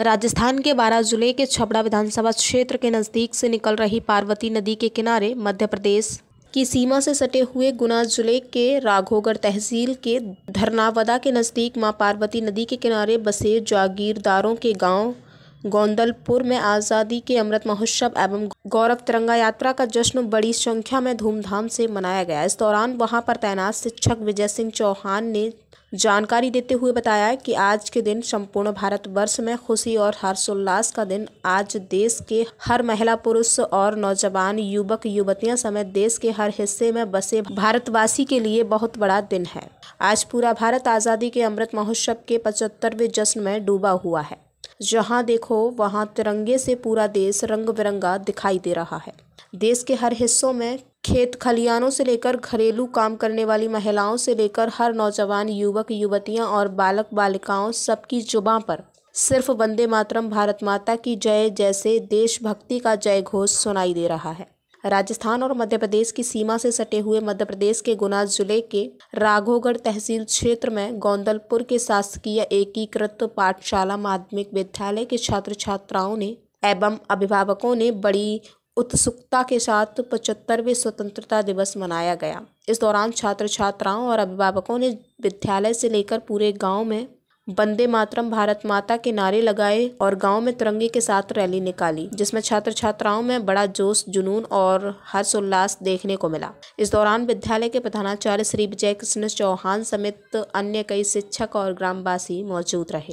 राजस्थान के बारह जिले के छपड़ा विधानसभा क्षेत्र के नज़दीक से निकल रही पार्वती नदी के किनारे मध्य प्रदेश की सीमा से सटे हुए गुना जिले के राघोगढ़ तहसील के धरनावदा के नज़दीक मां पार्वती नदी के किनारे बसे जागीरदारों के गांव गोंदलपुर में आज़ादी के अमृत महोत्सव एवं गौरव तिरंगा यात्रा का जश्न बड़ी संख्या में धूमधाम से मनाया गया इस दौरान वहां पर तैनात शिक्षक विजय सिंह चौहान ने जानकारी देते हुए बताया कि आज के दिन संपूर्ण भारतवर्ष में खुशी और हर्षोल्लास का दिन आज देश के हर महिला पुरुष और नौजवान युवक युवतियां समेत देश के हर हिस्से में बसे भारतवासी के लिए बहुत बड़ा दिन है आज पूरा भारत आज़ादी के अमृत महोत्सव के पचहत्तरवें जश्न में डूबा हुआ है जहां देखो वहां तिरंगे से पूरा देश रंग बिरंगा दिखाई दे रहा है देश के हर हिस्सों में खेत खलियानों से लेकर घरेलू काम करने वाली महिलाओं से लेकर हर नौजवान युवक युवतियां और बालक बालिकाओं सबकी जुबा पर सिर्फ वंदे मातरम भारत माता की जय जैसे देशभक्ति का जय घोष सुनाई दे रहा है राजस्थान और मध्य प्रदेश की सीमा से सटे हुए मध्य प्रदेश के गुना जिले के राघोगढ़ तहसील क्षेत्र में गोंदलपुर के शासकीय एकीकृत पाठशाला माध्यमिक विद्यालय के छात्र छात्राओं ने एवं अभिभावकों ने बड़ी उत्सुकता के साथ पचहत्तरवें स्वतंत्रता दिवस मनाया गया इस दौरान छात्र छात्राओं और अभिभावकों ने विद्यालय से लेकर पूरे गांव में बंदे मातरम भारत माता के नारे लगाए और गांव में तिरंगे के साथ रैली निकाली जिसमें छात्र छात्राओं में बड़ा जोश जुनून और हर्षोल्लास देखने को मिला इस दौरान विद्यालय के प्रधानाचार्य श्री विजय कृष्ण चौहान समेत अन्य कई शिक्षक और ग्रामवासी मौजूद रहे